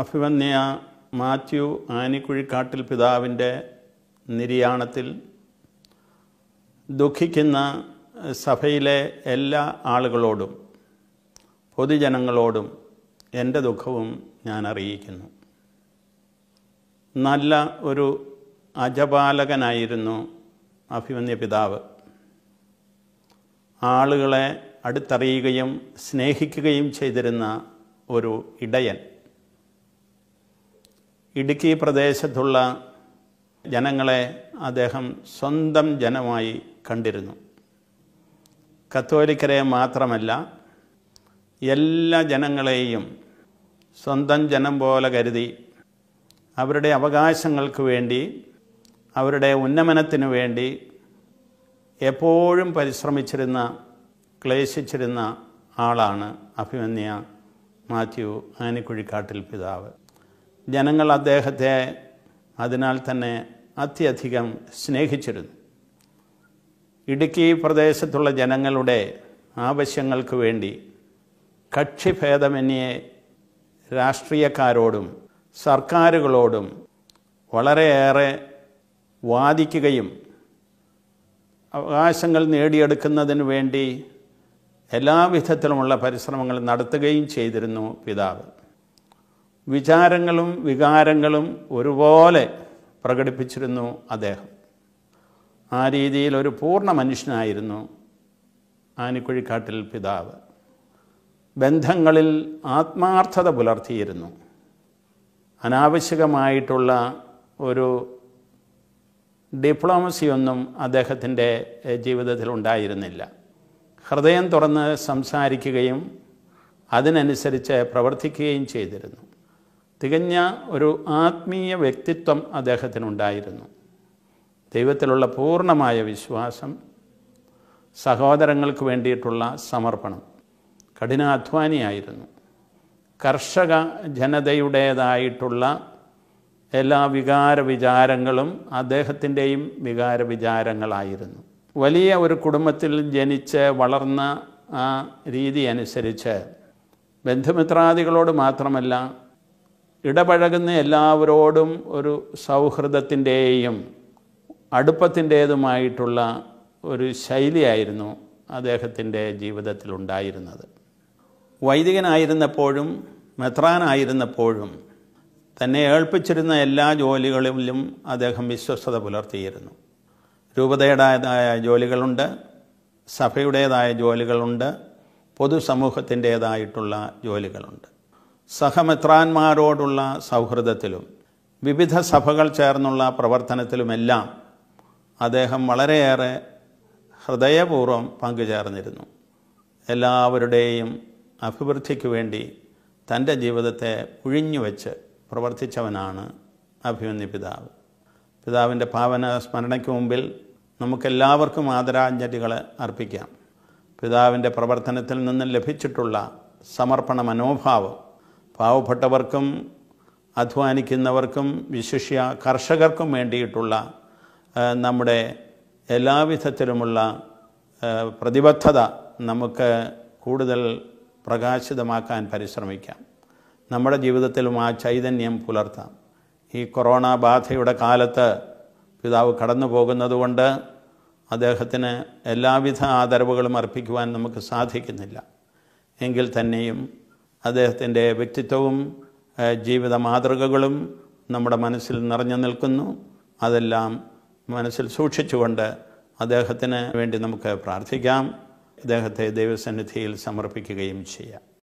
അഭിമന്യ മാത്യു ആനിക്കുഴിക്കാട്ടിൽ പിതാവിൻ്റെ നിര്യാണത്തിൽ ദുഃഖിക്കുന്ന സഭയിലെ എല്ലാ ആളുകളോടും പൊതുജനങ്ങളോടും എൻ്റെ ദുഃഖവും ഞാൻ അറിയിക്കുന്നു നല്ല ഒരു അജപാലകനായിരുന്നു അഭിമന്യ പിതാവ് ആളുകളെ അടുത്തറിയുകയും സ്നേഹിക്കുകയും ചെയ്തിരുന്ന ഒരു ഇടയൻ ഇടുക്കി പ്രദേശത്തുള്ള ജനങ്ങളെ അദ്ദേഹം സ്വന്തം ജനമായി കണ്ടിരുന്നു കത്തോലിക്കരെ മാത്രമല്ല എല്ലാ ജനങ്ങളെയും സ്വന്തം ജനം പോലെ കരുതി അവരുടെ അവകാശങ്ങൾക്ക് വേണ്ടി അവരുടെ ഉന്നമനത്തിന് വേണ്ടി എപ്പോഴും പരിശ്രമിച്ചിരുന്ന ക്ലേശിച്ചിരുന്ന ആളാണ് അഭിമന്യ മാത്യു ആനിക്കുഴിക്കാട്ടിൽ പിതാവ് ജനങ്ങൾ അദ്ദേഹത്തെ അതിനാൽ തന്നെ അത്യധികം സ്നേഹിച്ചിരുന്നു ഇടുക്കി പ്രദേശത്തുള്ള ജനങ്ങളുടെ ആവശ്യങ്ങൾക്ക് വേണ്ടി കക്ഷിഭേദമന്യേ രാഷ്ട്രീയക്കാരോടും സർക്കാരുകളോടും വളരെയേറെ വാദിക്കുകയും അവകാശങ്ങൾ നേടിയെടുക്കുന്നതിന് വേണ്ടി എല്ലാവിധത്തിലുമുള്ള പരിശ്രമങ്ങൾ നടത്തുകയും ചെയ്തിരുന്നു പിതാവ് വിചാരങ്ങളും വികാരങ്ങളും ഒരുപോലെ പ്രകടിപ്പിച്ചിരുന്നു അദ്ദേഹം ആ രീതിയിൽ ഒരു പൂർണ്ണ മനുഷ്യനായിരുന്നു ആനിക്കുഴിക്കാട്ടിൽ പിതാവ് ബന്ധങ്ങളിൽ ആത്മാർത്ഥത പുലർത്തിയിരുന്നു അനാവശ്യകമായിട്ടുള്ള ഒരു ഡിപ്ലോമസിയൊന്നും അദ്ദേഹത്തിൻ്റെ ജീവിതത്തിൽ ഉണ്ടായിരുന്നില്ല ഹൃദയം തുറന്ന് സംസാരിക്കുകയും അതിനനുസരിച്ച് പ്രവർത്തിക്കുകയും ചെയ്തിരുന്നു തികഞ്ഞ ഒരു ആത്മീയ വ്യക്തിത്വം അദ്ദേഹത്തിനുണ്ടായിരുന്നു ദൈവത്തിലുള്ള പൂർണ്ണമായ വിശ്വാസം സഹോദരങ്ങൾക്ക് വേണ്ടിയിട്ടുള്ള സമർപ്പണം കഠിനാധ്വാനിയായിരുന്നു കർഷക ജനതയുടേതായിട്ടുള്ള എല്ലാ വികാര വിചാരങ്ങളും അദ്ദേഹത്തിൻ്റെയും വികാര വിചാരങ്ങളായിരുന്നു വലിയ ഒരു കുടുംബത്തിൽ ജനിച്ച് വളർന്ന ആ രീതി അനുസരിച്ച് ബന്ധുമിത്രാദികളോട് മാത്രമല്ല ഇടപഴകുന്ന എല്ലാവരോടും ഒരു സൗഹൃദത്തിൻ്റെയും അടുപ്പത്തിൻ്റേതുമായിട്ടുള്ള ഒരു ശൈലിയായിരുന്നു അദ്ദേഹത്തിൻ്റെ ജീവിതത്തിലുണ്ടായിരുന്നത് വൈദികനായിരുന്നപ്പോഴും മെത്രാനായിരുന്നപ്പോഴും തന്നെ ഏൽപ്പിച്ചിരുന്ന എല്ലാ ജോലികളിലും അദ്ദേഹം വിശ്വസ്തത പുലർത്തിയിരുന്നു രൂപതയുടേതായ ജോലികളുണ്ട് സഭയുടേതായ ജോലികളുണ്ട് പൊതുസമൂഹത്തിൻ്റേതായിട്ടുള്ള ജോലികളുണ്ട് സഹമിത്രാന്മാരോടുള്ള സൗഹൃദത്തിലും വിവിധ സഭകൾ ചേർന്നുള്ള പ്രവർത്തനത്തിലുമെല്ലാം അദ്ദേഹം വളരെയേറെ ഹൃദയപൂർവ്വം പങ്കുചേർന്നിരുന്നു എല്ലാവരുടെയും അഭിവൃദ്ധിക്ക് വേണ്ടി തൻ്റെ ജീവിതത്തെ ഉഴിഞ്ഞുവെച്ച് പ്രവർത്തിച്ചവനാണ് അഭിമന്യ പിതാവ് പിതാവിൻ്റെ ഭാവന സ്മരണയ്ക്ക് മുമ്പിൽ നമുക്കെല്ലാവർക്കും ആദരാഞ്ജലികൾ അർപ്പിക്കാം പിതാവിൻ്റെ പ്രവർത്തനത്തിൽ നിന്ന് ലഭിച്ചിട്ടുള്ള സമർപ്പണ മനോഭാവം പാവപ്പെട്ടവർക്കും അധ്വാനിക്കുന്നവർക്കും വിശിഷ്യ കർഷകർക്കും വേണ്ടിയിട്ടുള്ള നമ്മുടെ എല്ലാവിധത്തിലുമുള്ള പ്രതിബദ്ധത നമുക്ക് കൂടുതൽ പ്രകാശിതമാക്കാൻ പരിശ്രമിക്കാം നമ്മുടെ ജീവിതത്തിലും ആ ചൈതന്യം പുലർത്താം ഈ കൊറോണ ബാധയുടെ കാലത്ത് പിതാവ് കടന്നു പോകുന്നതുകൊണ്ട് അദ്ദേഹത്തിന് എല്ലാവിധ ആദരവുകളും അർപ്പിക്കുവാൻ നമുക്ക് സാധിക്കുന്നില്ല എങ്കിൽ തന്നെയും അദ്ദേഹത്തിൻ്റെ വ്യക്തിത്വവും ജീവിത മാതൃകകളും നമ്മുടെ മനസ്സിൽ നിറഞ്ഞു നിൽക്കുന്നു അതെല്ലാം മനസ്സിൽ സൂക്ഷിച്ചുകൊണ്ട് അദ്ദേഹത്തിന് വേണ്ടി നമുക്ക് പ്രാർത്ഥിക്കാം അദ്ദേഹത്തെ ദൈവസന്നിധിയിൽ സമർപ്പിക്കുകയും ചെയ്യാം